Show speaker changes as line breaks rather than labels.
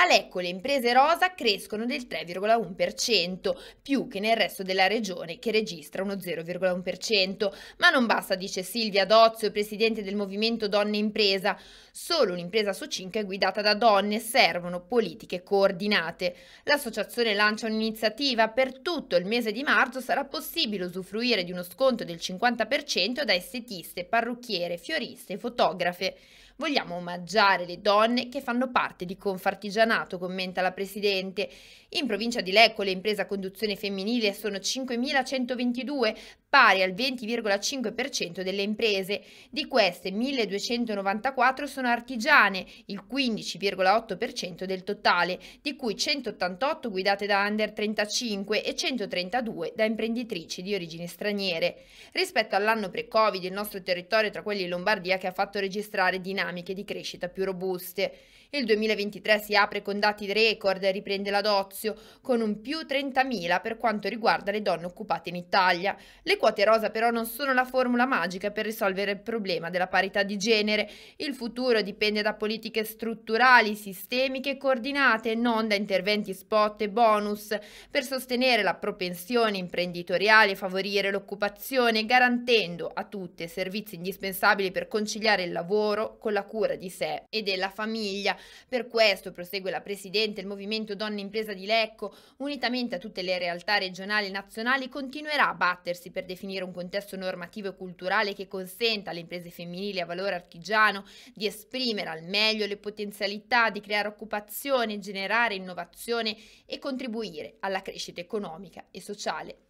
A Lecco le imprese rosa crescono del 3,1%, più che nel resto della regione che registra uno 0,1%. Ma non basta, dice Silvia Dozio, presidente del movimento Donne Impresa. Solo un'impresa su cinque è guidata da donne, servono politiche coordinate. L'associazione lancia un'iniziativa, per tutto il mese di marzo sarà possibile usufruire di uno sconto del 50% da estetiste, parrucchiere, fioriste e fotografe. Vogliamo omaggiare le donne che fanno parte di Confartigianato, commenta la Presidente. In provincia di Lecco le imprese a conduzione femminile sono 5.122, pari al 20,5% delle imprese. Di queste 1294 sono artigiane, il 15,8% del totale, di cui 188 guidate da under 35 e 132 da imprenditrici di origini straniere. Rispetto all'anno pre-Covid, il nostro territorio è tra quelli in Lombardia che ha fatto registrare dinamiche di crescita più robuste. Il 2023 si apre con dati record, e riprende la Dozio, con un più 30.000 per quanto riguarda le donne occupate in Italia. Le quote rosa però non sono la formula magica per risolvere il problema della parità di genere. Il futuro dipende da politiche strutturali, sistemiche e coordinate, non da interventi spot e bonus. Per sostenere la propensione imprenditoriale e favorire l'occupazione, garantendo a tutte servizi indispensabili per conciliare il lavoro con la cura di sé e della famiglia. Per questo, prosegue la Presidente, il Movimento Donne Impresa di Lecco, unitamente a tutte le realtà regionali e nazionali, continuerà a battersi per definire un contesto normativo e culturale che consenta alle imprese femminili a valore artigiano di esprimere al meglio le potenzialità, di creare occupazione, generare innovazione e contribuire alla crescita economica e sociale